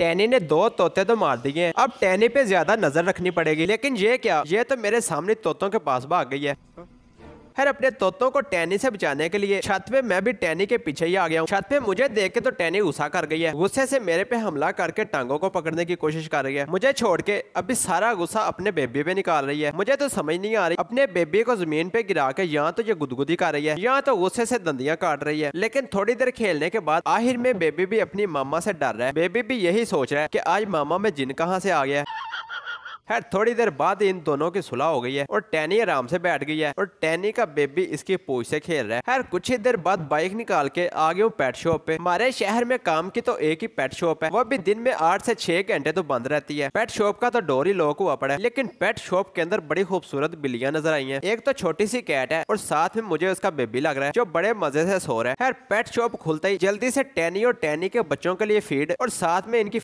टैनी ने दो तोते तो मार दिए हैं अब टैनी पे ज्यादा नजर रखनी पड़ेगी लेकिन ये क्या ये तो मेरे सामने तोतों के पास भाग गई है खैर अपने तोतों को टैनी से बचाने के लिए छत पे मैं भी टैनी के पीछे ही आ गया हूँ छत पे मुझे देख के तो टैनी गुस्सा कर गई है गुस्से से मेरे पे हमला करके टांगों को पकड़ने की कोशिश कर रही है मुझे छोड़ के अभी सारा गुस्सा अपने बेबी पे निकाल रही है मुझे तो समझ नहीं आ रही अपने बेबी को जमीन पे गिरा के यहाँ तो ये गुदगुदी कर रही है यहाँ तो गुस्से से दंदियाँ काट रही है लेकिन थोड़ी देर खेलने के बाद आखिर में बेबी भी अपनी मामा से डर रहा है बेबी भी यही सोच रहा है की आज मामा में जिन कहाँ से आ गया खैर थोड़ी देर बाद इन दोनों की सुलह हो गई है और टैनी आराम से बैठ गई है और टैनी का बेबी इसकी पूछ से खेल रहा है खैर कुछ ही देर बाद बाइक निकाल के आ गए पेट शॉप पे हमारे शहर में काम की तो एक ही पेट शॉप है वो भी दिन में आठ से छह घंटे तो बंद रहती है पेट शॉप का तो डोर ही लॉक हुआ पड़ा है लेकिन पेट शॉप के अंदर बड़ी खूबसूरत बिल्लियां नजर आई है एक तो छोटी सी कैट है और साथ में मुझे उसका बेबी लग रहा है जो बड़े मजे से सो रहा है खैर पेट शॉप खुलता ही जल्दी से टैनी और टैनी के बच्चों के लिए फीड और साथ में इनकी